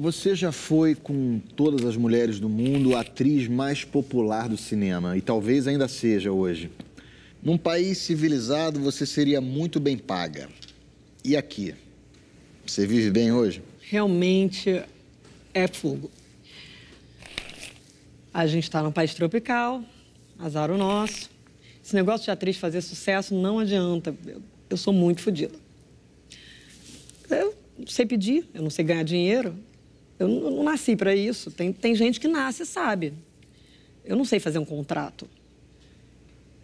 Você já foi, com todas as mulheres do mundo, a atriz mais popular do cinema, e talvez ainda seja hoje. Num país civilizado, você seria muito bem paga. E aqui? Você vive bem hoje? Realmente é fogo. A gente está num país tropical, azar o nosso. Esse negócio de atriz fazer sucesso não adianta. Eu, eu sou muito fodida. Eu não sei pedir, eu não sei ganhar dinheiro, eu não nasci para isso. Tem, tem gente que nasce e sabe. Eu não sei fazer um contrato.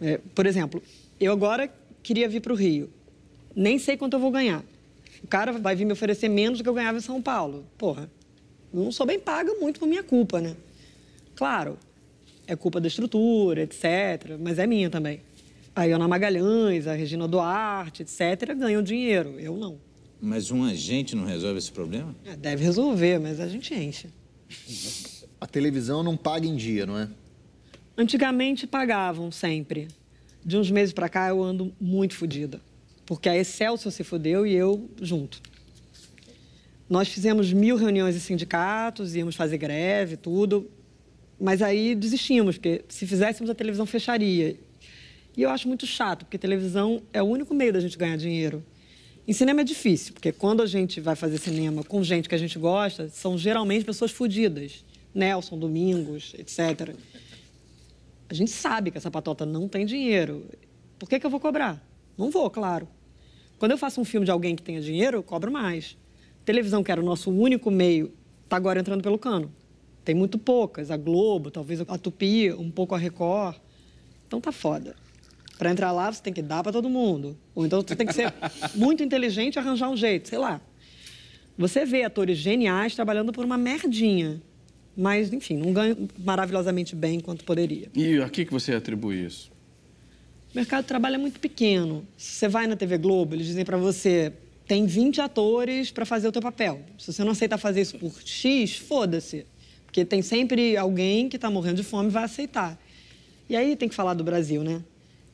É, por exemplo, eu agora queria vir para o Rio. Nem sei quanto eu vou ganhar. O cara vai vir me oferecer menos do que eu ganhava em São Paulo. Porra, eu não sou bem paga muito por minha culpa, né? Claro, é culpa da estrutura, etc. Mas é minha também. A Iona Magalhães, a Regina Duarte, etc., ganham dinheiro. Eu não. Mas um agente não resolve esse problema? É, deve resolver, mas a gente enche. A televisão não paga em dia, não é? Antigamente pagavam sempre. De uns meses para cá eu ando muito fodida. Porque a Excelsior se fodeu e eu junto. Nós fizemos mil reuniões em sindicatos, íamos fazer greve, tudo. Mas aí desistimos, porque se fizéssemos a televisão fecharia. E eu acho muito chato, porque televisão é o único meio da gente ganhar dinheiro. Em cinema é difícil, porque quando a gente vai fazer cinema com gente que a gente gosta, são geralmente pessoas fodidas. Nelson, né? Domingos, etc. A gente sabe que essa patota não tem dinheiro. Por que, que eu vou cobrar? Não vou, claro. Quando eu faço um filme de alguém que tenha dinheiro, eu cobro mais. Televisão, que era o nosso único meio, está agora entrando pelo cano. Tem muito poucas. A Globo, talvez a Tupi, um pouco a Record. Então tá foda. Para entrar lá, você tem que dar para todo mundo. Ou então você tem que ser muito inteligente e arranjar um jeito, sei lá. Você vê atores geniais trabalhando por uma merdinha. Mas, enfim, não ganha maravilhosamente bem quanto poderia. E a que, você atribui isso? O mercado de trabalho é muito pequeno. Se você vai na TV Globo, eles dizem para você, tem 20 atores para fazer o teu papel. Se você não aceita fazer isso por X, foda-se. Porque tem sempre alguém que está morrendo de fome e vai aceitar. E aí tem que falar do Brasil, né?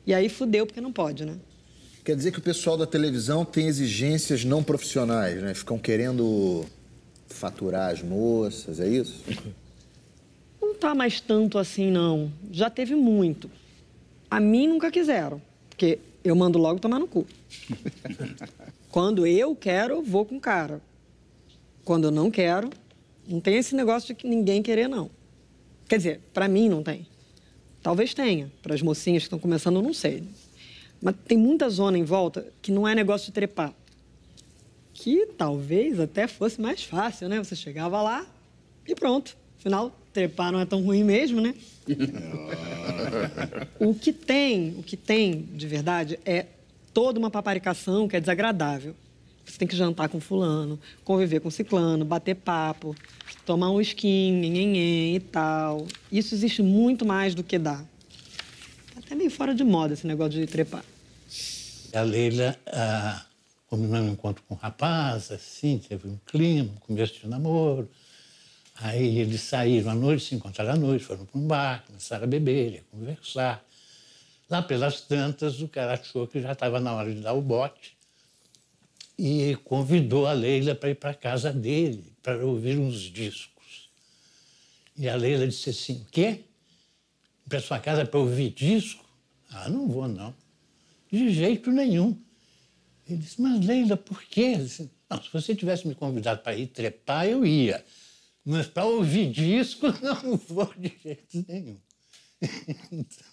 E aí fudeu, porque não pode, né? Quer dizer que o pessoal da televisão tem exigências não profissionais, né? Ficam querendo faturar as moças, é isso? Não tá mais tanto assim, não. Já teve muito. A mim nunca quiseram, porque eu mando logo tomar no cu. Quando eu quero, vou com o cara. Quando eu não quero, não tem esse negócio de ninguém querer, não. Quer dizer, para mim não tem. Talvez tenha. Para as mocinhas que estão começando, eu não sei. Mas tem muita zona em volta que não é negócio de trepar. Que talvez até fosse mais fácil, né? Você chegava lá e pronto. Afinal, trepar não é tão ruim mesmo, né? o que tem, o que tem de verdade é toda uma paparicação que é desagradável. Você tem que jantar com fulano, conviver com ciclano, bater papo, tomar um skin, nhenhen e tal. Isso existe muito mais do que dá. Tá até meio fora de moda esse negócio de trepar. A Leila ah, combinou um encontro com o um rapaz, assim, teve um clima, começo de namoro. Aí eles saíram à noite, se encontraram à noite, foram para um bar, começaram a beber, a conversar. Lá pelas tantas, o cara achou que já estava na hora de dar o bote e convidou a Leila para ir para a casa dele, para ouvir uns discos. E a Leila disse assim: Quê? Para sua casa para ouvir disco? Ah, não vou, não. De jeito nenhum. Ele disse: Mas Leila, por quê? Disse, não, se você tivesse me convidado para ir trepar, eu ia. Mas para ouvir disco, não vou de jeito nenhum. então,